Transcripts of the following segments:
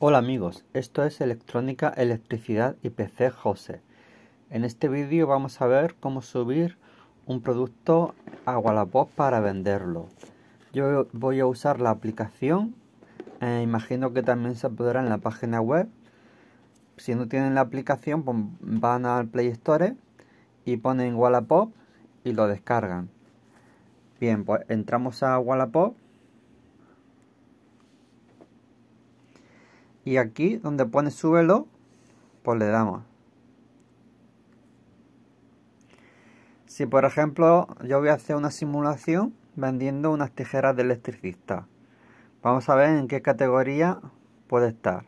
Hola amigos, esto es Electrónica, Electricidad y PC Jose. En este vídeo vamos a ver cómo subir un producto a Wallapop para venderlo. Yo voy a usar la aplicación, eh, imagino que también se podrá en la página web. Si no tienen la aplicación, pues van al Play Store y ponen Wallapop y lo descargan. Bien, pues entramos a Wallapop y aquí donde pone súbelo pues le damos si por ejemplo yo voy a hacer una simulación vendiendo unas tijeras de electricista vamos a ver en qué categoría puede estar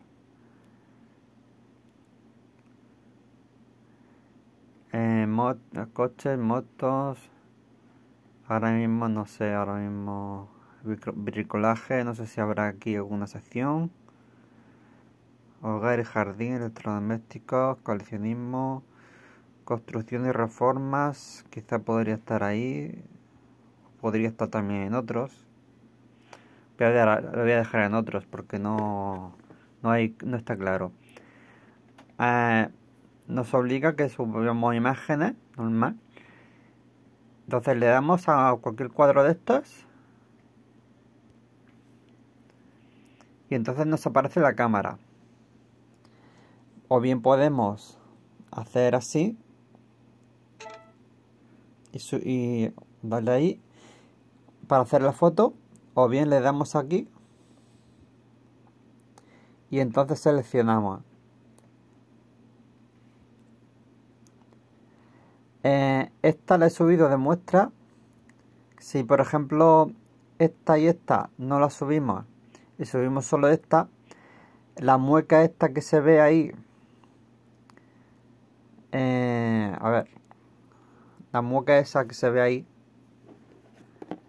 eh, coches, motos ahora mismo no sé, ahora mismo bricolaje, no sé si habrá aquí alguna sección y jardín, electrodomésticos, coleccionismo, construcción y reformas, quizá podría estar ahí, podría estar también en otros, lo voy a dejar en otros porque no, no, hay, no está claro. Eh, nos obliga a que subamos imágenes, normal. Entonces le damos a cualquier cuadro de estos. Y entonces nos aparece la cámara. O bien podemos hacer así y, darle ahí para hacer la foto. O bien le damos aquí y entonces seleccionamos. Eh, esta la he subido de muestra. Si por ejemplo esta y esta no la subimos y subimos solo esta, la mueca esta que se ve ahí eh, a ver. La mueca esa que se ve ahí.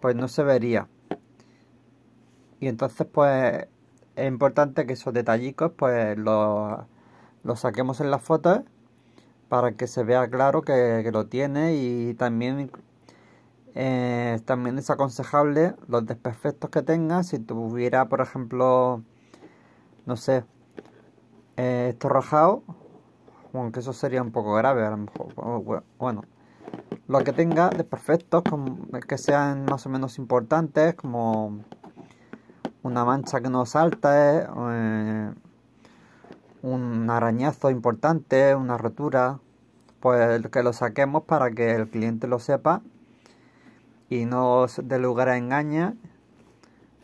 Pues no se vería. Y entonces pues es importante que esos detallitos pues los, los saquemos en las fotos para que se vea claro que, lo tiene y también eh, también es aconsejable los desperfectos que tenga si tuviera por ejemplo no sé eh, esto rajado aunque eso sería un poco grave a lo mejor. Bueno, lo que tenga de perfectos, que sean más o menos importantes, como una mancha que no salta eh, un arañazo importante, una rotura, pues que lo saquemos para que el cliente lo sepa y no dé lugar a engaña.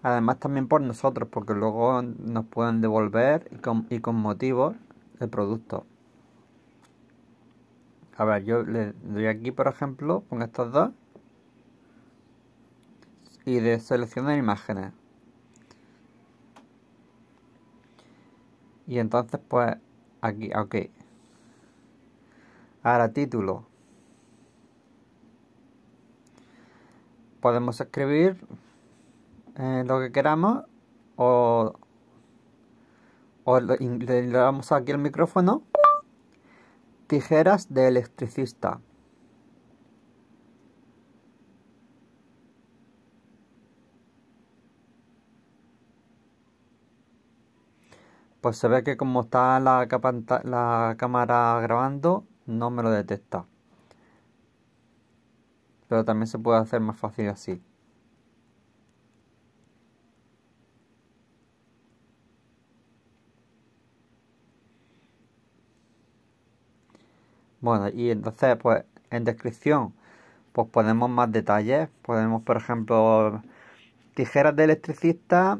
Además también por nosotros, porque luego nos pueden devolver y con, y con motivos el producto. A ver, yo le doy aquí, por ejemplo, con estos dos. Y de seleccionar imágenes. Y entonces, pues, aquí, ok. Ahora, título. Podemos escribir eh, lo que queramos o, o le, le damos aquí el micrófono Tijeras de electricista. Pues se ve que como está la, la cámara grabando, no me lo detecta. Pero también se puede hacer más fácil así. Bueno, y entonces, pues en descripción, pues ponemos más detalles. Podemos, por ejemplo, tijeras de electricista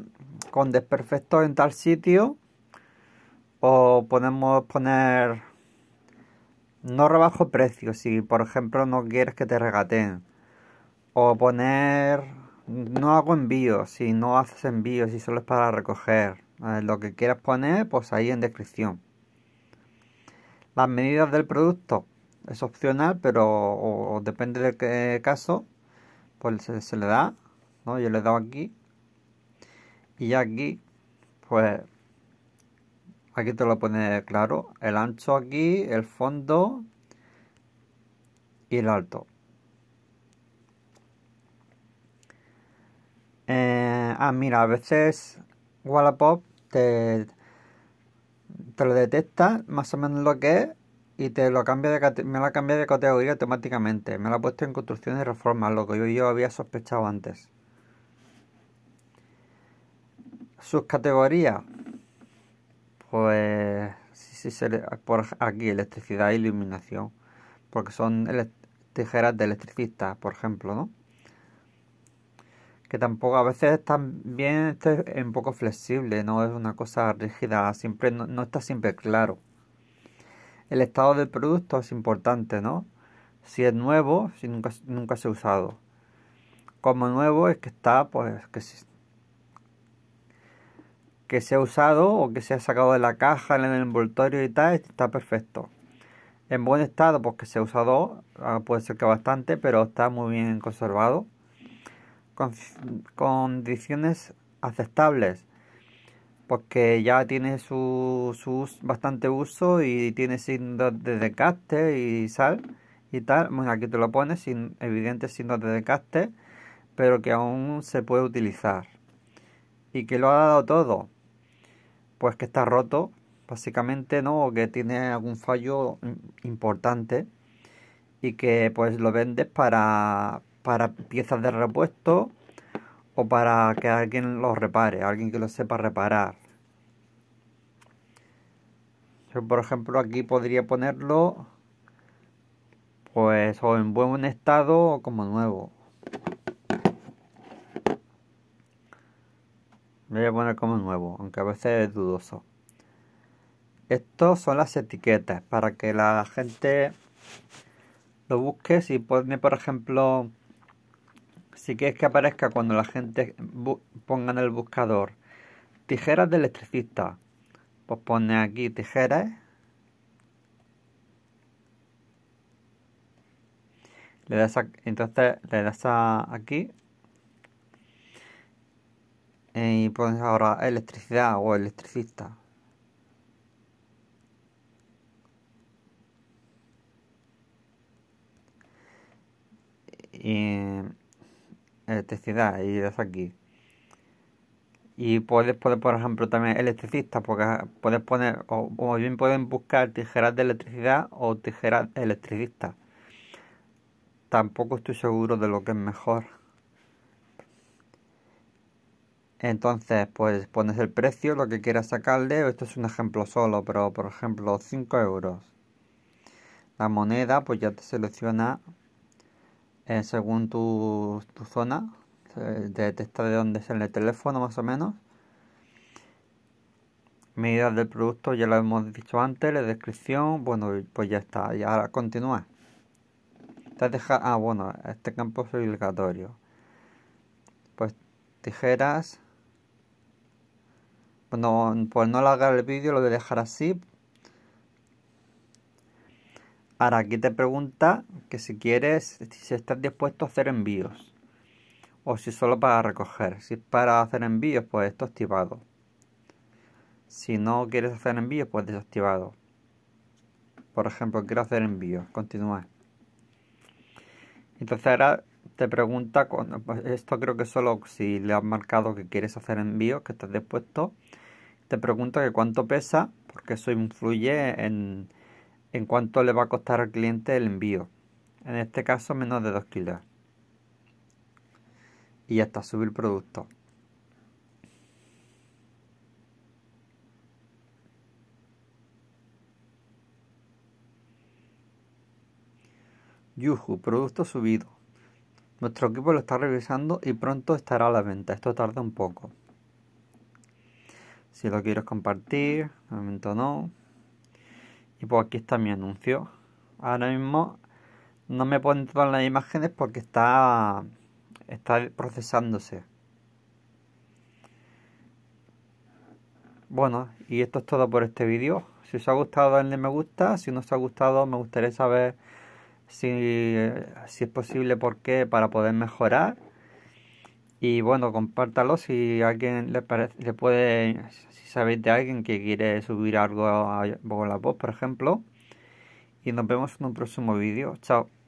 con desperfectos en tal sitio. O podemos poner no rebajo precio si, por ejemplo, no quieres que te regaten. O poner no hago envío si no haces envío, si solo es para recoger. Eh, lo que quieras poner, pues ahí en descripción. Las medidas del producto es opcional, pero depende de qué caso, pues se, le da, ¿no? Yo le he dado aquí y aquí, pues aquí te lo pone claro, el ancho aquí, el fondo y el alto. Eh, ah, mira, a veces Wallapop te, te lo detecta más o menos lo que es y te lo cambia de, me la cambia de categoría automáticamente. Me la ha puesto en construcción y reformas, lo que yo, había sospechado antes. Sus categorías, pues si, se por aquí electricidad e iluminación, porque son tijeras de electricista, por ejemplo, ¿no? que tampoco a veces también esto es un poco flexible, no es una cosa rígida, siempre no, está siempre claro. El estado del producto es importante, ¿no? Si es nuevo, si nunca, nunca se ha usado. Como nuevo es que está, pues, que, que se ha usado o que se ha sacado de la caja en el envoltorio y tal, está perfecto. En buen estado, pues que se ha usado, ah, puede ser que bastante, pero está muy bien conservado condiciones aceptables porque ya tiene su, su, bastante uso y tiene signos de desgaste y sal y tal. Bueno, aquí te lo pones sin evidentes signos de desgaste, pero que aún se puede utilizar. ¿Y que lo ha dado todo? Pues que está roto, básicamente, ¿no? que tiene algún fallo importante y que pues lo vendes para, para piezas de repuesto o para que alguien los repare, alguien que lo sepa reparar. Yo, por ejemplo, aquí podría ponerlo pues o en buen estado o como nuevo. voy a poner como nuevo, aunque a veces es dudoso. Estos son las etiquetas para que la gente lo busque. Si pone, por ejemplo, si quieres que aparezca cuando la gente ponga en el buscador tijeras de electricista, pues pone aquí tijeras. Le das entonces le das aquí eh, y pones ahora electricidad o electricista. Y electricidad y es aquí. Y puedes poner, por ejemplo, también electricista, porque ah, puedes poner, o bien pueden buscar tijeras de electricidad o tijeras electricistas. Tampoco estoy seguro de lo que es mejor. Entonces, pues pones el precio, lo que quieras sacarle. Esto es un ejemplo solo, pero por ejemplo, 5 euros. La moneda, pues ya te selecciona según tu, zona, detecta eh, de dónde sale el teléfono más o menos. Medidas del producto ya lo hemos dicho antes, la descripción, bueno, pues ya está, y ahora continúa. Te deja, ah, bueno, este campo es obligatorio. Pues tijeras. Bueno, pues no alargar el vídeo, lo de dejar así Ahora aquí te pregunta que si quieres, si estás dispuesto a hacer envíos o si solo para recoger. Si es para hacer envíos, pues esto activado. Si no quieres hacer envíos, pues desactivado. Por ejemplo, quiero hacer envíos, continúa. Entonces ahora te pregunta, pues, esto creo que solo si le has marcado que quieres hacer envíos, que estás dispuesto, te pregunta que cuánto pesa, porque eso influye en en cuánto le va a costar al cliente el envío. En este caso menos de 2 kilos. Y hasta subir producto. Yuhu, producto subido. Nuestro equipo lo está revisando y pronto estará a la venta. Esto tarda un poco. Si lo quieres compartir, momento no y pues aquí está mi anuncio ahora mismo no me pueden todas las imágenes porque está está procesándose bueno y esto es todo por este vídeo si os ha gustado denle me gusta si no os ha gustado me gustaría saber si, si es posible por qué para poder mejorar y bueno, compártalo si alguien le, parece, le puede, si sabéis de alguien que quiere subir algo a, la voz, por ejemplo. Y nos vemos en un próximo vídeo. Chao.